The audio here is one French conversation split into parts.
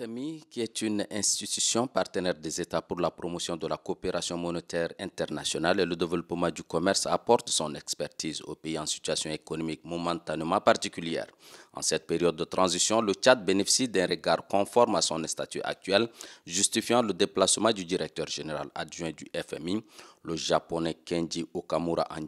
FMI, qui est une institution partenaire des États pour la promotion de la coopération monétaire internationale et le développement du commerce, apporte son expertise aux pays en situation économique momentanément particulière. En cette période de transition, le Tchad bénéficie d'un regard conforme à son statut actuel, justifiant le déplacement du directeur général adjoint du FMI, le japonais Kenji Okamura en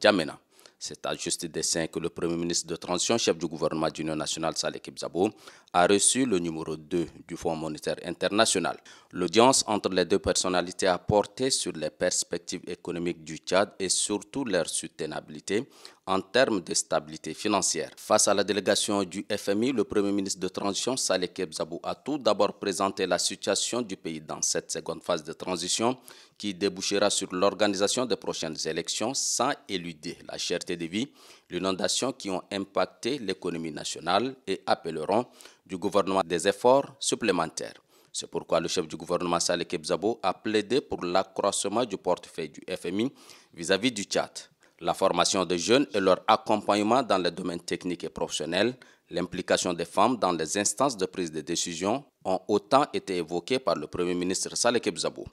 c'est à juste dessein que le Premier ministre de transition, chef du gouvernement d'union nationale, Saleh Kibzabo, a reçu le numéro 2 du Fonds monétaire international. L'audience entre les deux personnalités a porté sur les perspectives économiques du Tchad et surtout leur soutenabilité, en termes de stabilité financière. Face à la délégation du FMI, le Premier ministre de transition, Saleh Kebzabou, a tout d'abord présenté la situation du pays dans cette seconde phase de transition qui débouchera sur l'organisation des prochaines élections sans éluder la cherté de vie, l'inondation qui ont impacté l'économie nationale et appelleront du gouvernement des efforts supplémentaires. C'est pourquoi le chef du gouvernement Saleh Kebzabo a plaidé pour l'accroissement du portefeuille du FMI vis-à-vis -vis du Tchad la formation des jeunes et leur accompagnement dans les domaines techniques et professionnels, l'implication des femmes dans les instances de prise de décision ont autant été évoquées par le Premier ministre Saleh Kebzabou.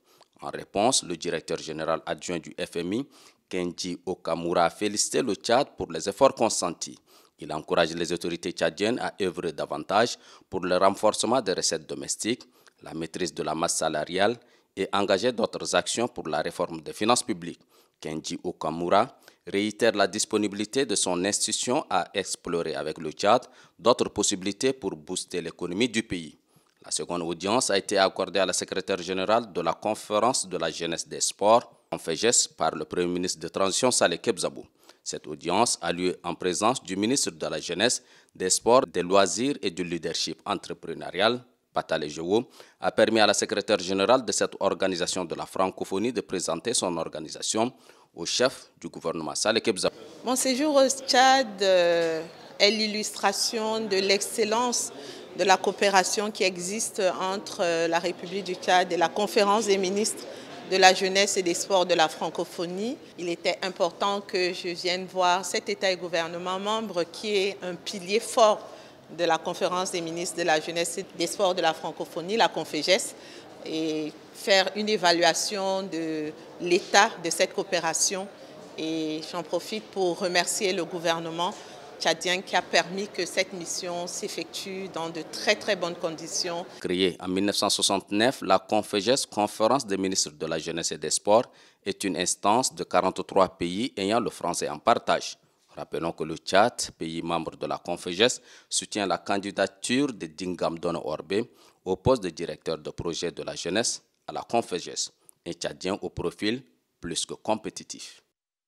En réponse, le directeur général adjoint du FMI, Kenji Okamura, a félicité le Tchad pour les efforts consentis. Il encourage les autorités tchadiennes à œuvrer davantage pour le renforcement des recettes domestiques, la maîtrise de la masse salariale et engager d'autres actions pour la réforme des finances publiques. Kenji Okamura réitère la disponibilité de son institution à explorer avec le Tchad d'autres possibilités pour booster l'économie du pays. La seconde audience a été accordée à la secrétaire générale de la conférence de la jeunesse des sports, en FEGES, par le Premier ministre de transition Saleh Kebzabou. Cette audience a lieu en présence du ministre de la Jeunesse, des Sports, des Loisirs et du Leadership entrepreneurial, Patale a permis à la secrétaire générale de cette organisation de la francophonie de présenter son organisation au chef du gouvernement Saleh Mon séjour au Tchad euh, est l'illustration de l'excellence de la coopération qui existe entre euh, la République du Tchad et la conférence des ministres de la jeunesse et des sports de la francophonie. Il était important que je vienne voir cet État et gouvernement membre qui est un pilier fort de la conférence des ministres de la jeunesse et des sports de la francophonie, la CONFEGES, et faire une évaluation de l'état de cette coopération. Et j'en profite pour remercier le gouvernement tchadien qui a permis que cette mission s'effectue dans de très très bonnes conditions. Créée en 1969, la CONFEGES, Conférence des ministres de la Jeunesse et des Sports, est une instance de 43 pays ayant le français en partage. Rappelons que le Tchad, pays membre de la Conféges, soutient la candidature de Dingamdon Orbe au poste de directeur de projet de la jeunesse à la Conféges, un Tchadien au profil plus que compétitif.